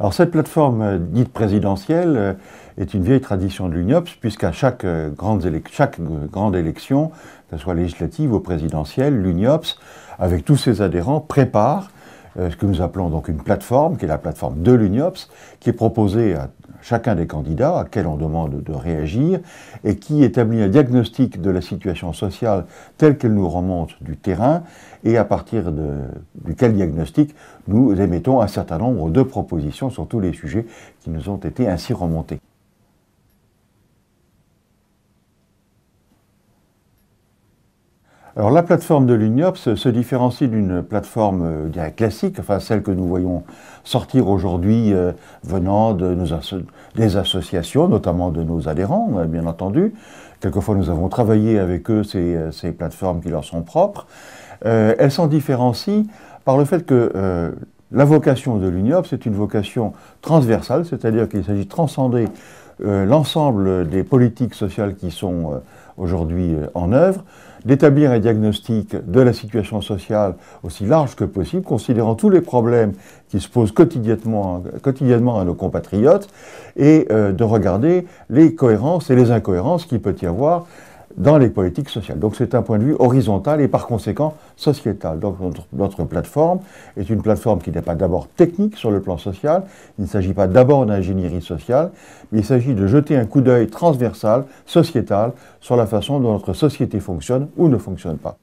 Alors cette plateforme euh, dite présidentielle euh, est une vieille tradition de l'UNIOPS, puisqu'à chaque euh, grande, chaque grande élection, que ce soit législative ou présidentielle, l'UNIOPS, avec tous ses adhérents, prépare euh, ce que nous appelons donc une plateforme, qui est la plateforme de l'UNIOPS, qui est proposée à chacun des candidats à qui on demande de réagir et qui établit un diagnostic de la situation sociale telle qu'elle nous remonte du terrain et à partir de, duquel diagnostic nous émettons un certain nombre de propositions sur tous les sujets qui nous ont été ainsi remontés. Alors la plateforme de l'UNIOPS se différencie d'une plateforme euh, classique, enfin celle que nous voyons sortir aujourd'hui euh, venant de des associations, notamment de nos adhérents, euh, bien entendu. Quelquefois nous avons travaillé avec eux ces, ces plateformes qui leur sont propres. elles s'en différencient par le fait que la vocation de l'UNIOPS est une vocation transversale, c'est-à-dire qu'il s'agit de transcender l'ensemble des politiques sociales qui sont aujourd'hui euh, en œuvre, d'établir un diagnostic de la situation sociale aussi large que possible, considérant tous les problèmes qui se posent quotidiennement, à nos compatriotes, et euh, de regarder les cohérences et les incohérences qu'il peut y avoir dans les politiques sociales. Donc c'est un point de vue horizontal et par conséquent sociétal. Donc notre, plateforme est une plateforme qui n'est pas d'abord technique sur le plan social, il ne s'agit pas d'abord d'ingénierie sociale, mais il s'agit de jeter un coup d'œil transversal, sociétal, sur la façon dont notre société fonctionne ou ne fonctionne pas.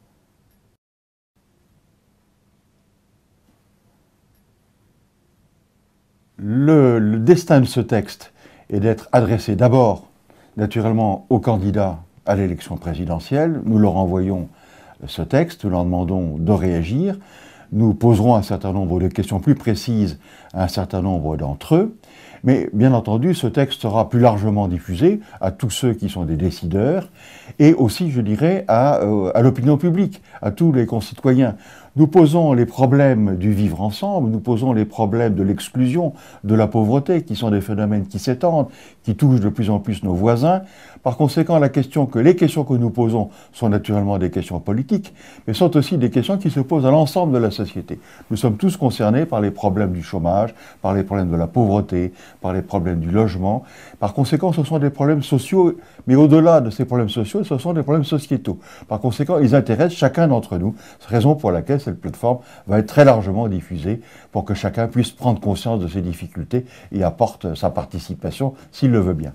Le, le destin de ce texte est d'être adressé d'abord, naturellement, aux candidats à l'élection présidentielle. Nous leur envoyons euh, ce texte, nous leur demandons de réagir. Nous poserons un certain nombre de questions plus précises à un certain nombre d'entre eux. Mais bien entendu, ce texte sera plus largement diffusé à tous ceux qui sont des décideurs et aussi, je dirais, à, euh, à l'opinion publique, à tous les concitoyens. Nous posons les problèmes du vivre ensemble, nous posons les problèmes de l'exclusion, de la pauvreté, qui sont des phénomènes qui s'étendent, qui touchent de plus en plus nos voisins. Par conséquent, la question que les questions que nous posons sont naturellement des questions politiques, mais sont aussi des questions qui se posent à l'ensemble de la société. Nous sommes tous concernés par les problèmes du chômage, par les problèmes de la pauvreté, par les problèmes du logement. Par conséquent, ce sont des problèmes sociaux, mais au-delà de ces problèmes sociaux, ce sont des problèmes sociétaux. Par conséquent, ils intéressent chacun d'entre nous, raison pour laquelle cette plateforme va être très largement diffusée pour que chacun puisse prendre conscience de ses difficultés et apporte sa participation s'il le veut bien.